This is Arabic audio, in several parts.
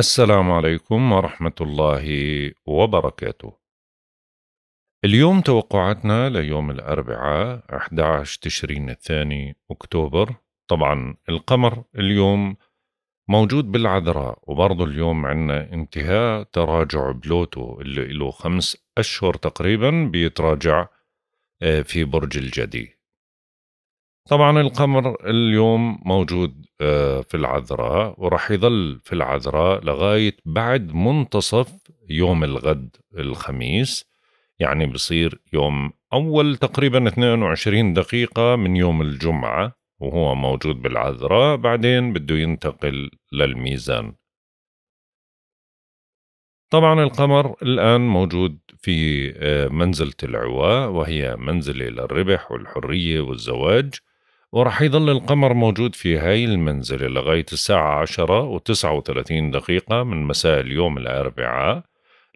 السلام عليكم ورحمة الله وبركاته. اليوم توقعاتنا ليوم الأربعاء 11 تشرين الثاني أكتوبر، طبعا القمر اليوم موجود بالعذراء وبرضه اليوم عندنا انتهاء تراجع بلوتو اللي له خمس أشهر تقريبا بيتراجع آه، في برج الجدي. طبعا القمر اليوم موجود آه، في العذراء وراح يظل في العذراء لغاية بعد منتصف يوم الغد الخميس يعني بصير يوم أول تقريبا 22 دقيقة من يوم الجمعة وهو موجود بالعذراء بعدين بده ينتقل للميزان طبعا القمر الآن موجود في آه، منزلة العواء وهي منزلة للربح والحرية والزواج وراح يظل القمر موجود في هاي المنزلة لغاية الساعة 10 و 39 دقيقة من مساء اليوم الأربعاء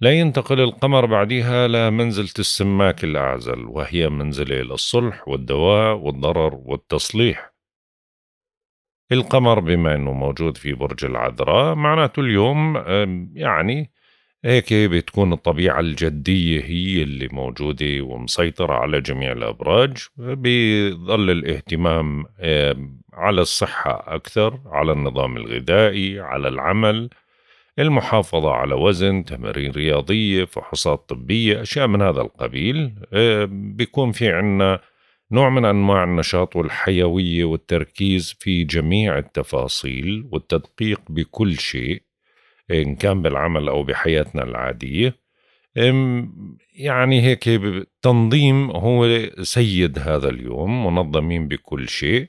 لا ينتقل القمر بعدها لمنزلة السماك الأعزل وهي منزلة للصلح والدواء والضرر والتصليح القمر بما أنه موجود في برج العذراء معناته اليوم يعني هيك بتكون الطبيعة الجدية هي اللي موجودة ومسيطرة على جميع الأبراج بيظل الاهتمام على الصحة أكثر على النظام الغذائي على العمل المحافظة على وزن تمارين رياضية فحوصات طبية أشياء من هذا القبيل بيكون في عنا نوع من أنواع النشاط والحيوية والتركيز في جميع التفاصيل والتدقيق بكل شيء ان كان بالعمل أو بحياتنا العادية يعني هيك تنظيم هو سيد هذا اليوم منظمين بكل شيء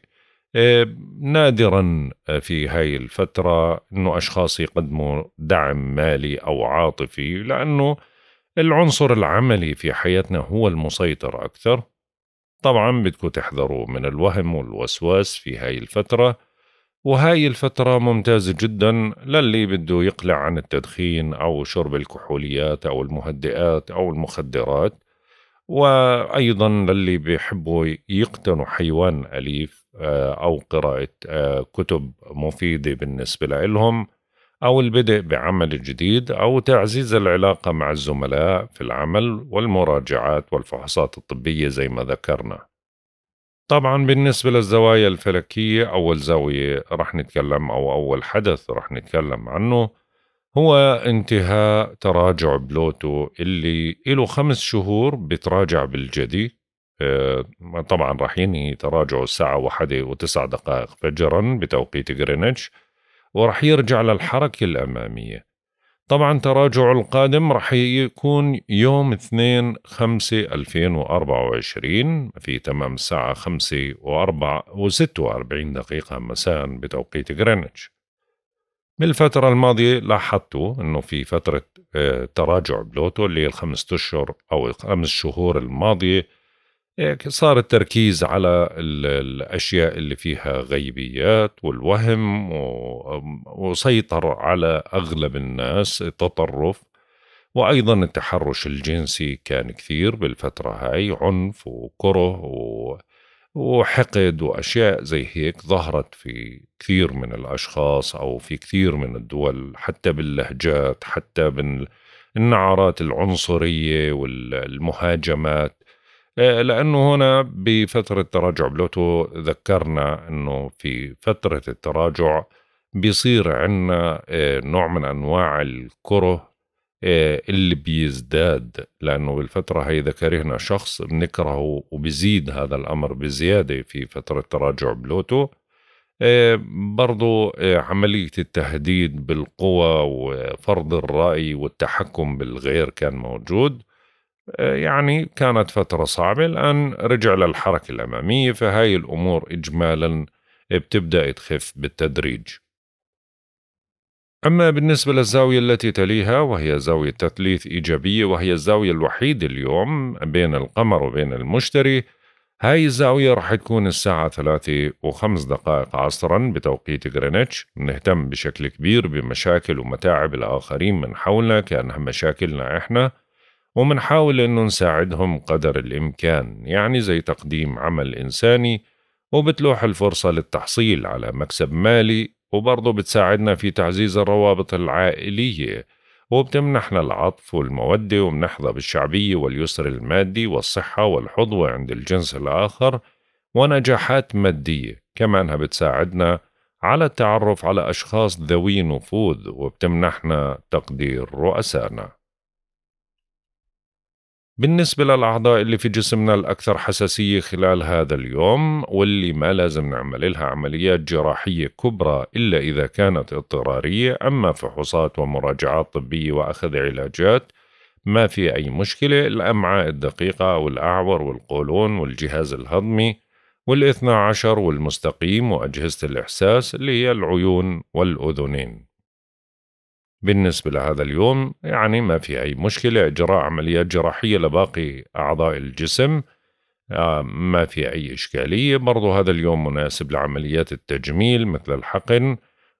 نادرا في هاي الفترة أنه أشخاص يقدموا دعم مالي أو عاطفي لأنه العنصر العملي في حياتنا هو المسيطر أكثر طبعا بدكم تحذروا من الوهم والوسواس في هاي الفترة وهاي الفترة ممتازة جدا للي بده يقلع عن التدخين أو شرب الكحوليات أو المهدئات أو المخدرات وأيضا للي بيحبوا يقتنوا حيوان أليف آه، أو قراءة آه، كتب مفيدة بالنسبة لهم أو البدء بعمل جديد أو تعزيز العلاقة مع الزملاء في العمل والمراجعات والفحوصات الطبية زي ما ذكرنا طبعا بالنسبة للزوايا الفلكية أول زاوية رح نتكلم أو أول حدث رح نتكلم عنه هو انتهاء تراجع بلوتو اللي له خمس شهور بتراجع بالجدي آه، طبعا رح ينهي تراجعه الساعة واحدة وتسع دقائق فجرا بتوقيت غرينتش ورح يرجع للحركة الأمامية طبعا تراجع القادم رح يكون يوم 2 5 2024 في تمام الساعة 5 و4 و46 دقيقة مساء بتوقيت غرينتش بالفترة الماضية لاحظتوا انه في فترة آه، تراجع بلوتو اللي الخمس اشهر او الخمس شهور الماضية إيه، صار التركيز على الاشياء اللي فيها غيبيات والوهم وسيطر على اغلب الناس التطرف وايضا التحرش الجنسي كان كثير بالفتره هاي عنف وكره وحقد واشياء زي هيك ظهرت في كثير من الاشخاص او في كثير من الدول حتى باللهجات حتى بالنعرات العنصريه والمهاجمات آه، لانه هنا بفتره تراجع بلوتو ذكرنا انه في فتره التراجع بيصير عندنا آه، نوع من انواع الكره آه، اللي بيزداد لانه بالفتره هي اذا كرهنا شخص بنكرهه وبزيد هذا الامر بزياده في فتره تراجع بلوتو برضو عملية التهديد بالقوى وفرض الرأي والتحكم بالغير كان موجود آه، يعني كانت فترة صعبة الآن رجع للحركة الأمامية فهاي الأمور إجمالا بتبدأ تخف بالتدريج أما بالنسبة للزاوية التي تليها وهي زاوية تثليث إيجابية وهي الزاوية الوحيدة اليوم بين القمر وبين المشتري هاي الزاوية رح تكون الساعة ثلاثة وخمس دقائق عصرا بتوقيت غرينتش نهتم بشكل كبير بمشاكل ومتاعب الآخرين من حولنا كأنها مشاكلنا إحنا ومنحاول إنه نساعدهم قدر الإمكان يعني زي تقديم عمل إنساني وبتلوح الفرصة للتحصيل على مكسب مالي وبرضه بتساعدنا في تعزيز الروابط العائلية وبتمنحنا العطف والمودة وبنحظى بالشعبية واليسر المادي والصحة والحظوة عند الجنس الآخر ونجاحات مادية كمانها بتساعدنا على التعرف على أشخاص ذوي نفوذ وبتمنحنا تقدير رؤسائنا بالنسبة للأعضاء اللي في جسمنا الأكثر حساسية خلال هذا اليوم واللي ما لازم نعمل لها عمليات جراحية كبرى إلا إذا كانت اضطرارية أما فحوصات ومراجعات طبية وأخذ علاجات ما في أي مشكلة الأمعاء الدقيقة والأعور والقولون والجهاز الهضمي والاثنى عشر والمستقيم وأجهزة الإحساس اللي هي العيون والأذنين بالنسبة لهذا اليوم يعني ما في أي مشكلة إجراء عمليات جراحية لباقي أعضاء الجسم آه، ما في أي إشكالية برضو هذا اليوم مناسب لعمليات التجميل مثل الحقن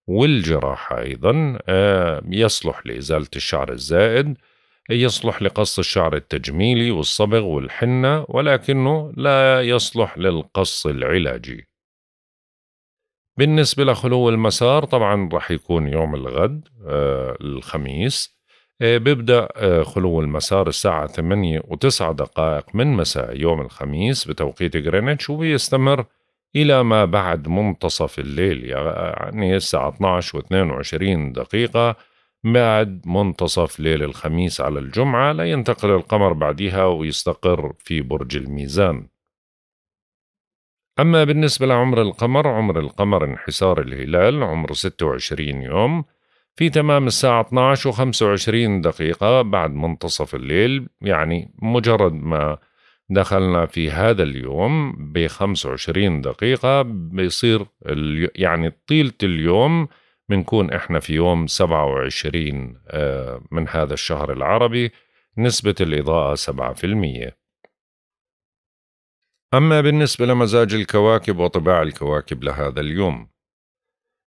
والجراحة أيضا آه، يصلح لإزالة الشعر الزائد يصلح لقص الشعر التجميلي والصبغ والحنة ولكنه لا يصلح للقص العلاجي بالنسبة لخلو المسار طبعا رح يكون يوم الغد آه، الخميس آه، بيبدأ آه، خلو المسار الساعة 8 و9 دقائق من مساء يوم الخميس بتوقيت غرينتش وبيستمر إلى ما بعد منتصف الليل يعني الساعة 12 و22 دقيقة بعد منتصف ليل الخميس على الجمعة لينتقل القمر بعدها ويستقر في برج الميزان أما بالنسبة لعمر القمر عمر القمر انحسار الهلال عمره 26 يوم في تمام الساعة 12 و 25 دقيقة بعد منتصف الليل يعني مجرد ما دخلنا في هذا اليوم ب 25 دقيقة بيصير يعني طيلة اليوم بنكون احنا في يوم 27 آه، من هذا الشهر العربي نسبة الإضاءة 7% أما بالنسبة لمزاج الكواكب وطباع الكواكب لهذا اليوم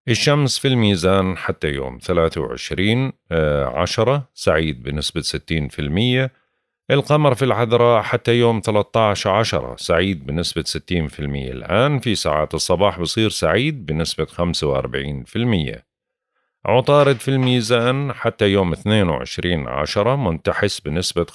الشمس في الميزان حتى يوم 23 آه، عشرة سعيد بنسبة 60% القمر في العذراء حتى يوم 13 عشرة سعيد بنسبة 60% الآن في ساعات الصباح بصير سعيد بنسبة 45% عطارد في الميزان حتى يوم 22 عشرة منتحس بنسبة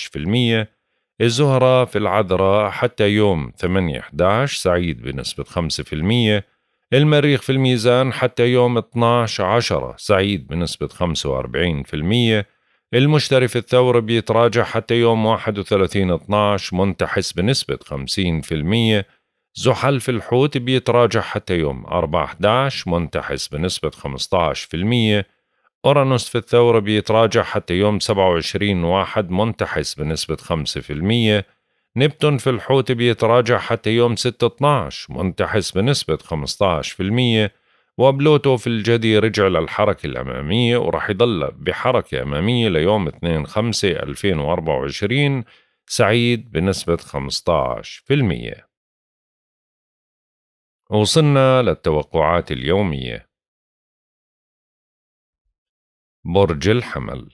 15% الزهرة في العذراء حتى يوم 8/11 سعيد بنسبة 5%، المريخ في الميزان حتى يوم 12/10 سعيد بنسبة 45%، المشتري في الثور بيتراجع حتى يوم 31/12 منتحس بنسبة 50%، زحل في الحوت بيتراجع حتى يوم 4/11 منتحس بنسبة أورانوس في الثورة بيتراجع حتى يوم 27 واحد منتحس بنسبة 5% نبتون في الحوت بيتراجع حتى يوم 6 12 منتحس بنسبة 15% وبلوتو في الجدي رجع للحركة الأمامية ورح يضل بحركة أمامية ليوم 2 5 2024 سعيد بنسبة 15% وصلنا للتوقعات اليوميه برج الحمل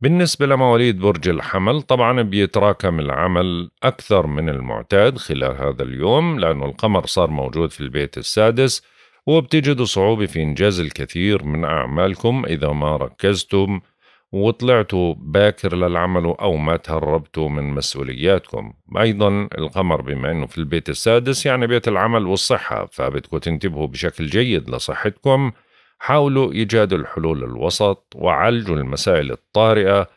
بالنسبة لمواليد برج الحمل طبعا بيتراكم العمل أكثر من المعتاد خلال هذا اليوم لأن القمر صار موجود في البيت السادس وبتجدوا صعوبة في إنجاز الكثير من أعمالكم إذا ما ركزتم وطلعتوا باكر للعمل أو ما تهربتوا من مسؤولياتكم أيضا القمر بما أنه في البيت السادس يعني بيت العمل والصحة فبدكم تنتبهوا بشكل جيد لصحتكم حاولوا إيجاد الحلول الوسط وعالجوا المسائل الطارئة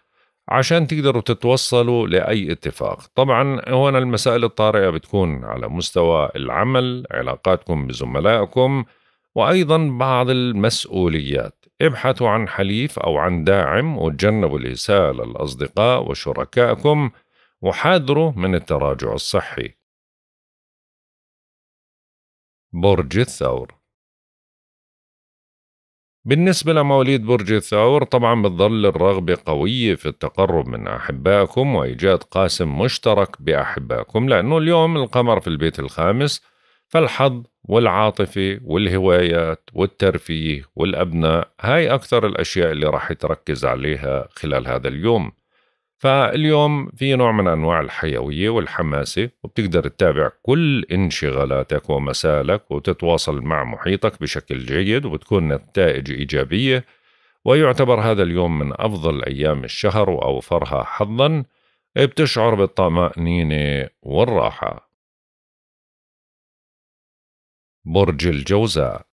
عشان تقدروا تتوصلوا لأي اتفاق طبعا هنا المسائل الطارئة بتكون على مستوى العمل علاقاتكم بزملائكم وأيضا بعض المسؤوليات ابحثوا عن حليف أو عن داعم وتجنبوا الإساءة للأصدقاء وشركائكم وحاذروا من التراجع الصحي برج الثور بالنسبة لمواليد برج الثور طبعا بتظل الرغبة قوية في التقرب من أحبائكم وإيجاد قاسم مشترك بأحبائكم لأنه اليوم القمر في البيت الخامس فالحظ والعاطفة والهوايات والترفيه والأبناء هاي أكثر الأشياء اللي راح تركز عليها خلال هذا اليوم فاليوم في نوع من انواع الحيويه والحماسه وبتقدر تتابع كل انشغالاتك ومسالك وتتواصل مع محيطك بشكل جيد وبتكون نتائج ايجابيه ويعتبر هذا اليوم من افضل ايام الشهر واوفرها حظا بتشعر بالطمانينه والراحه برج الجوزاء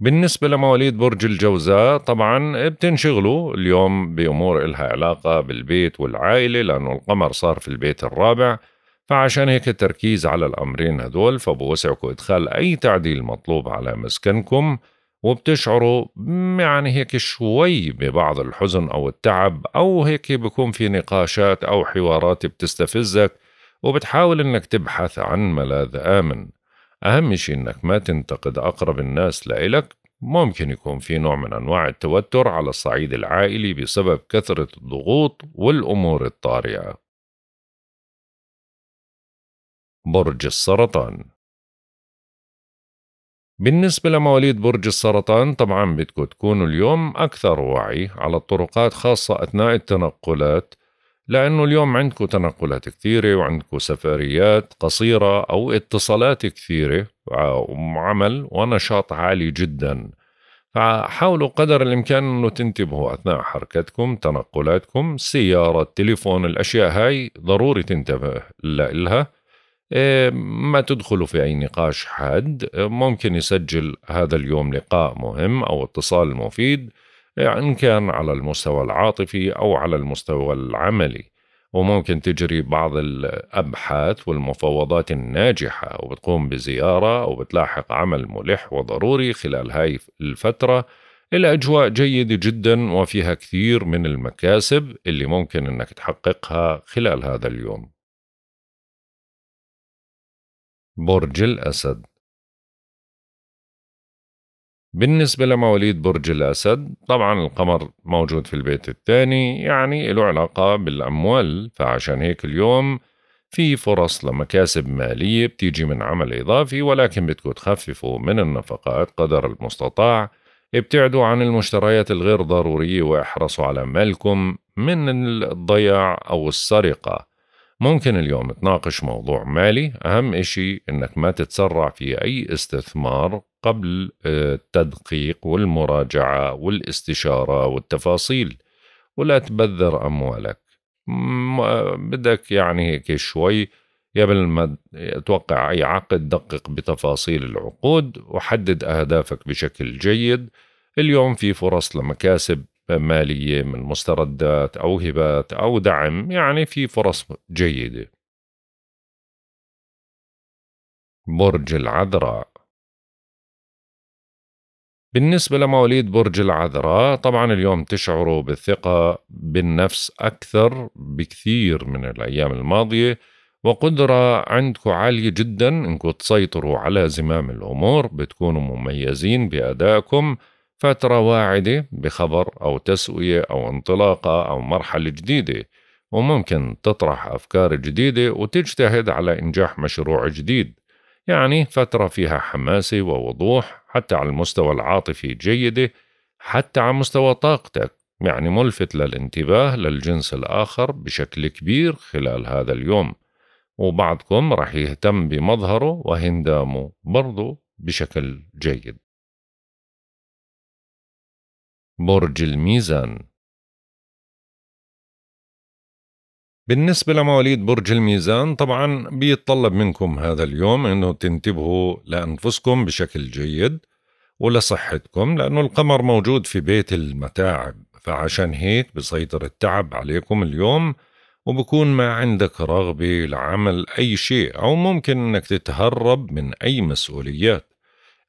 بالنسبة لمواليد برج الجوزاء طبعا بتنشغلوا اليوم بأمور إلها علاقة بالبيت والعائلة لأنه القمر صار في البيت الرابع فعشان هيك التركيز على الأمرين هدول فبوسعكم إدخال أي تعديل مطلوب على مسكنكم وبتشعروا يعني هيك شوي ببعض الحزن أو التعب أو هيك بيكون في نقاشات أو حوارات بتستفزك وبتحاول إنك تبحث عن ملاذ آمن أهم شيء إنك ما تنتقد أقرب الناس لإلك ممكن يكون في نوع من أنواع التوتر على الصعيد العائلي بسبب كثرة الضغوط والأمور الطارئة برج السرطان بالنسبة لمواليد برج السرطان طبعا بدكم تكونوا اليوم أكثر وعي على الطرقات خاصة أثناء التنقلات لأنه اليوم عندكم تنقلات كثيرة وعندكم سفريات قصيرة أو اتصالات كثيرة وعمل ونشاط عالي جدا فحاولوا قدر الإمكان أنه تنتبهوا أثناء حركتكم تنقلاتكم سيارة تليفون الأشياء هاي ضروري تنتبه لها إيه، ما تدخلوا في أي نقاش حاد ممكن يسجل هذا اليوم لقاء مهم أو اتصال مفيد إن كان على المستوى العاطفي أو على المستوى العملي وممكن تجري بعض الأبحاث والمفاوضات الناجحة وبتقوم بزيارة أو بتلاحق عمل ملح وضروري خلال هاي الفترة الأجواء جيدة جدا وفيها كثير من المكاسب اللي ممكن أنك تحققها خلال هذا اليوم برج الأسد بالنسبة لمواليد برج الأسد طبعا القمر موجود في البيت الثاني يعني له علاقة بالأموال فعشان هيك اليوم في فرص لمكاسب مالية بتيجي من عمل إضافي ولكن بدكم تخففوا من النفقات قدر المستطاع ابتعدوا عن المشتريات الغير ضرورية واحرصوا على مالكم من الضياع أو السرقة ممكن اليوم تناقش موضوع مالي أهم إشي أنك ما تتسرع في أي استثمار قبل آه، التدقيق والمراجعة والاستشارة والتفاصيل ولا تبذر أموالك آه، بدك يعني هيك شوي قبل ما توقع أي عقد دقق بتفاصيل العقود وحدد أهدافك بشكل جيد اليوم في فرص لمكاسب ماليه من مستردات او هبات او دعم يعني في فرص جيده برج العذراء بالنسبة لمواليد برج العذراء طبعا اليوم تشعروا بالثقة بالنفس أكثر بكثير من الأيام الماضية وقدرة عندكم عالية جدا إنكم تسيطروا على زمام الأمور بتكونوا مميزين بأدائكم فترة واعدة بخبر أو تسوية أو انطلاقة أو مرحلة جديدة وممكن تطرح أفكار جديدة وتجتهد على إنجاح مشروع جديد يعني فترة فيها حماسة ووضوح حتى على المستوى العاطفي جيدة حتى على مستوى طاقتك يعني ملفت للانتباه للجنس الآخر بشكل كبير خلال هذا اليوم وبعضكم رح يهتم بمظهره وهندامه برضه بشكل جيد برج الميزان بالنسبة لمواليد برج الميزان طبعا بيتطلب منكم هذا اليوم انه تنتبهوا لانفسكم بشكل جيد ولصحتكم لانه القمر موجود في بيت المتاعب فعشان هيك بسيطر التعب عليكم اليوم وبكون ما عندك رغبة لعمل أي شيء أو ممكن أنك تتهرب من أي مسؤوليات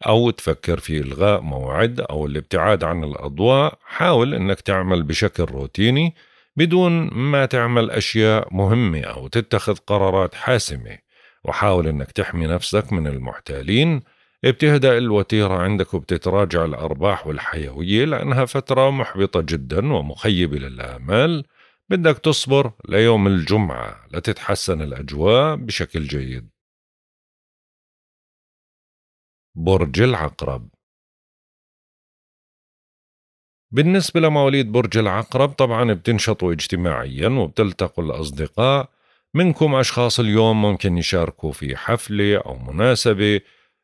أو تفكر في إلغاء موعد أو الابتعاد عن الأضواء حاول أنك تعمل بشكل روتيني بدون ما تعمل أشياء مهمة أو تتخذ قرارات حاسمة وحاول أنك تحمي نفسك من المحتالين بتهدأ الوتيرة عندك وبتتراجع الأرباح والحيوية لأنها فترة محبطة جدا ومخيبة للآمال بدك تصبر ليوم الجمعة لتتحسن الأجواء بشكل جيد برج العقرب بالنسبة لمواليد برج العقرب طبعا بتنشطوا اجتماعيا وبتلتقوا الأصدقاء منكم أشخاص اليوم ممكن يشاركوا في حفلة أو مناسبة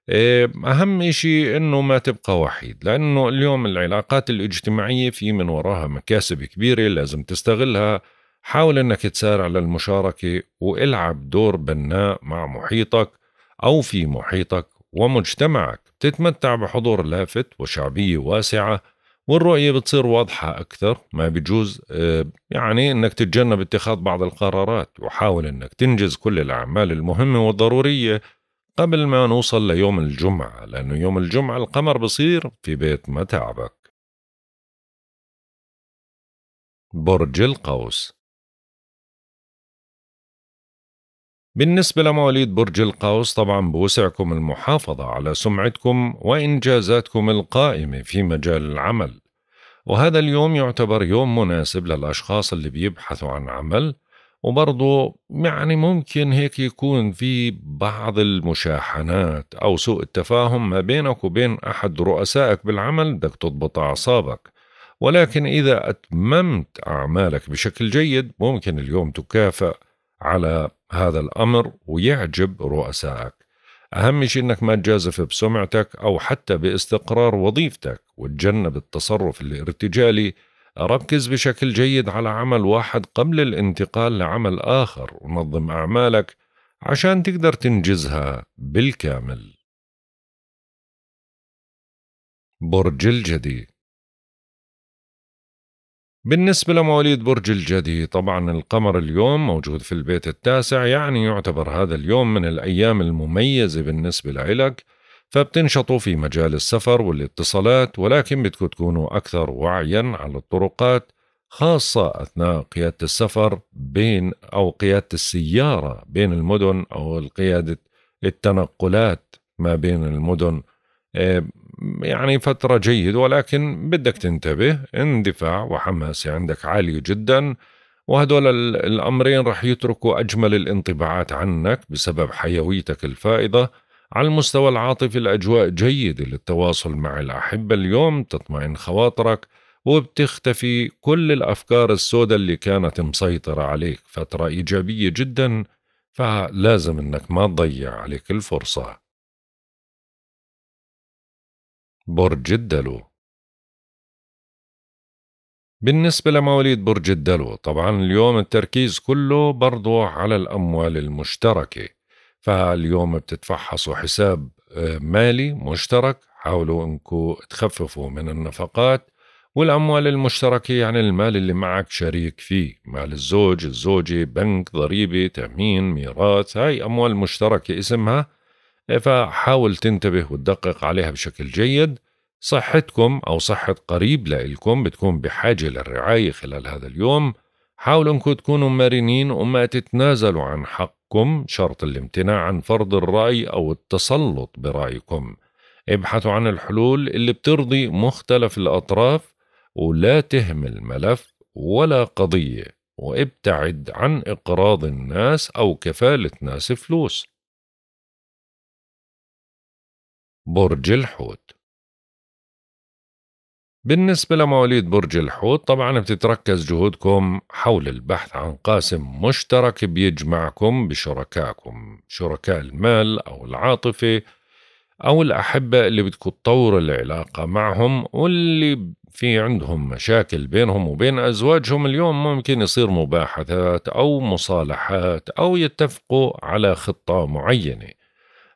إيه، أهم إشي أنه ما تبقى وحيد لأنه اليوم العلاقات الاجتماعية في من وراها مكاسب كبيرة لازم تستغلها حاول أنك تسارع للمشاركة والعب دور بناء مع محيطك أو في محيطك ومجتمعك بتتمتع بحضور لافت وشعبية واسعة والرؤية بتصير واضحة أكثر ما بجوز آه، يعني أنك تتجنب اتخاذ بعض القرارات وحاول أنك تنجز كل الأعمال المهمة والضرورية قبل ما نوصل ليوم الجمعة لأنه يوم الجمعة القمر بصير في بيت متعبك برج القوس بالنسبة لمواليد برج القوس طبعا بوسعكم المحافظة على سمعتكم وإنجازاتكم القائمة في مجال العمل وهذا اليوم يعتبر يوم مناسب للأشخاص اللي بيبحثوا عن عمل وبرضه يعني ممكن هيك يكون في بعض المشاحنات أو سوء التفاهم ما بينك وبين أحد رؤسائك بالعمل بدك تضبط أعصابك ولكن إذا أتممت أعمالك بشكل جيد ممكن اليوم تكافأ على هذا الأمر ويعجب رؤسائك أهم شيء أنك ما تجازف بسمعتك أو حتى باستقرار وظيفتك وتجنب التصرف الارتجالي ركز بشكل جيد على عمل واحد قبل الانتقال لعمل آخر ونظم أعمالك عشان تقدر تنجزها بالكامل برج الجدي بالنسبة لمواليد برج الجدي طبعا القمر اليوم موجود في البيت التاسع يعني يعتبر هذا اليوم من الأيام المميزة بالنسبة لإلك فبتنشطوا في مجال السفر والاتصالات ولكن بدكم تكونوا أكثر وعيا على الطرقات خاصة أثناء قيادة السفر بين أو قيادة السيارة بين المدن أو قيادة التنقلات ما بين المدن آه، يعني فترة جيدة ولكن بدك تنتبه اندفاع وحماسة عندك عالية جدا وهدول الأمرين رح يتركوا أجمل الانطباعات عنك بسبب حيويتك الفائضة على المستوى العاطفي الأجواء جيدة للتواصل مع الأحبة اليوم تطمئن خواطرك وبتختفي كل الأفكار السوداء اللي كانت مسيطرة عليك فترة إيجابية جدا فلازم إنك ما تضيع عليك الفرصة برج الدلو بالنسبة لمواليد برج الدلو طبعا اليوم التركيز كله برضه على الأموال المشتركة فاليوم بتتفحصوا حساب آه، مالي مشترك حاولوا انكم تخففوا من النفقات والأموال المشتركة يعني المال اللي معك شريك فيه مال الزوج الزوجة بنك ضريبة تأمين ميراث هاي أموال مشتركة اسمها فحاول تنتبه وتدقق عليها بشكل جيد صحتكم أو صحة قريب لإلكم بتكون بحاجة للرعاية خلال هذا اليوم حاولوا انكم تكونوا مرنين وما تتنازلوا عن حقكم شرط الامتناع عن فرض الرأي أو التسلط برأيكم ابحثوا عن الحلول اللي بترضي مختلف الأطراف ولا تهمل ملف ولا قضية وابتعد عن إقراض الناس أو كفالة ناس فلوس برج الحوت بالنسبة لمواليد برج الحوت طبعا بتتركز جهودكم حول البحث عن قاسم مشترك بيجمعكم بشركائكم شركاء المال أو العاطفة أو الأحبة اللي بدكم تطوروا العلاقة معهم واللي في عندهم مشاكل بينهم وبين أزواجهم اليوم ممكن يصير مباحثات أو مصالحات أو يتفقوا على خطة معينة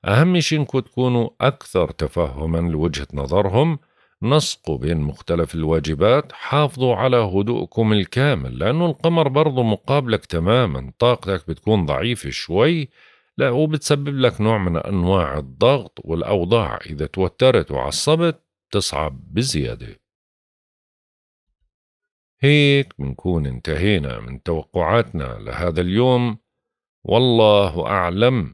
أهم شيء إنكم تكونوا أكثر تفهما لوجهة نظرهم نسقوا بين مختلف الواجبات حافظوا على هدوءكم الكامل لأنه القمر برضو مقابلك تماما طاقتك بتكون ضعيفة شوي لا وبتسبب لك نوع من أنواع الضغط والأوضاع إذا توترت وعصبت تصعب بزيادة هيك بنكون انتهينا من توقعاتنا لهذا اليوم والله أعلم